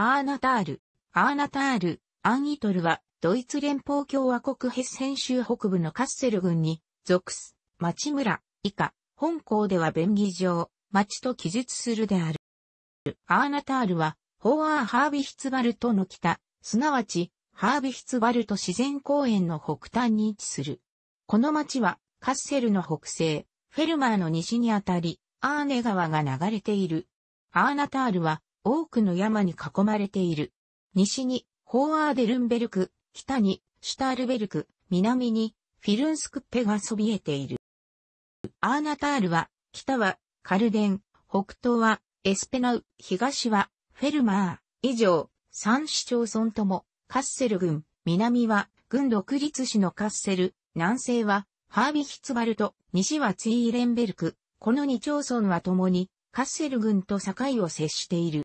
アーナタール、アーナタール、アンイトルは、ドイツ連邦共和国ヘッセン州北部のカッセル郡に、属す、町村、以下、本校では便宜上、町と記述するである。アーナタールは、ホーアーハービヒツバルトの北、すなわち、ハービヒツバルト自然公園の北端に位置する。この町は、カッセルの北西、フェルマーの西にあたり、アーネ川が流れている。アーナタールは、多くの山に囲まれている。西に、ホーアーデルンベルク、北に、シュタールベルク、南に、フィルンスクッペがそびえている。アーナタールは、北は、カルデン、北東は、エスペナウ、東は、フェルマー、以上、三市町村とも、カッセル郡、南は、軍独立市のカッセル、南西は、ハービヒツバルト、西はツイーレンベルク、この二町村は共に、カッセル郡と境を接している。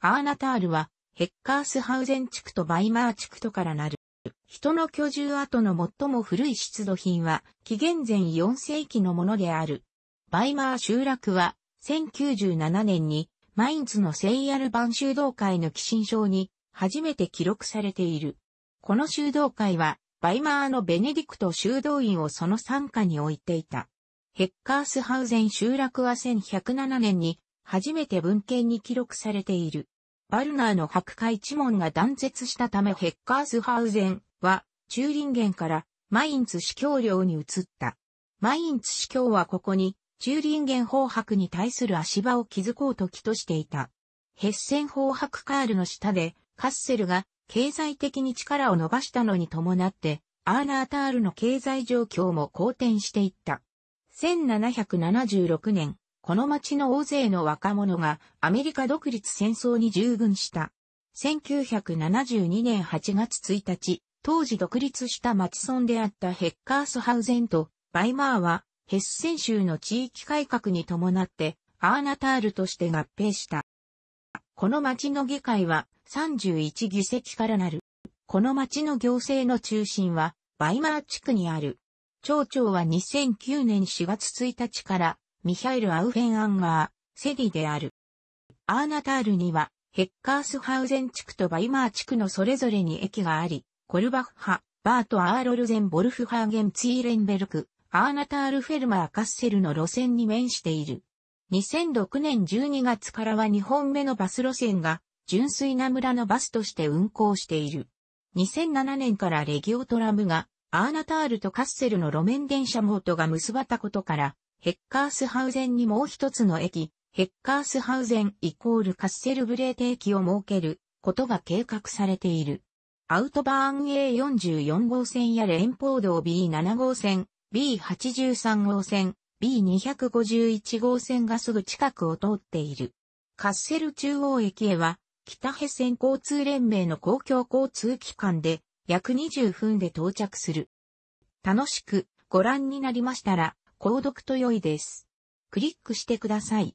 アーナタールは、ヘッカースハウゼン地区とバイマー地区とからなる。人の居住跡の最も古い出土品は、紀元前4世紀のものである。バイマー集落は、1097年に、マインツのセイアル版修道会の寄進書に、初めて記録されている。この修道会は、バイマーのベネディクト修道院をその参加に置いていた。ヘッカースハウゼン集落は1107年に初めて文献に記録されている。バルナーの白海一門が断絶したためヘッカースハウゼンは、チューリンゲンからマインツ司教領に移った。マインツ司教はここに、チューリンゲン法白に対する足場を築こうと気としていた。ヘッセン法白カールの下で、カッセルが経済的に力を伸ばしたのに伴って、アーナータールの経済状況も好転していった。1776年、この町の大勢の若者がアメリカ独立戦争に従軍した。1972年8月1日、当時独立した町村であったヘッカースハウゼンとバイマーはヘッセン州の地域改革に伴ってアーナタールとして合併した。この町の議会は31議席からなる。この町の行政の中心はバイマー地区にある。町長は2009年4月1日からミヒャイル・アウフェンアンガー、セディである。アーナタールには、ヘッカースハウゼン地区とバイマー地区のそれぞれに駅があり、コルバッハ、バート・アーロルゼン・ボルフハーゲン・ツィーレンベルク、アーナタール・フェルマー・カッセルの路線に面している。2006年12月からは2本目のバス路線が、純粋な村のバスとして運行している。2007年からレギオトラムが、アーナタールとカッセルの路面電車モートが結ばったことから、ヘッカースハウゼンにもう一つの駅、ヘッカースハウゼンイコールカッセルブレーテ駅を設けることが計画されている。アウトバーン A44 号線や連邦道 B7 号線、B83 号線、B251 号線がすぐ近くを通っている。カッセル中央駅へは、北ヘ線交通連盟の公共交通機関で約20分で到着する。楽しくご覧になりましたら、購読と良いです。クリックしてください。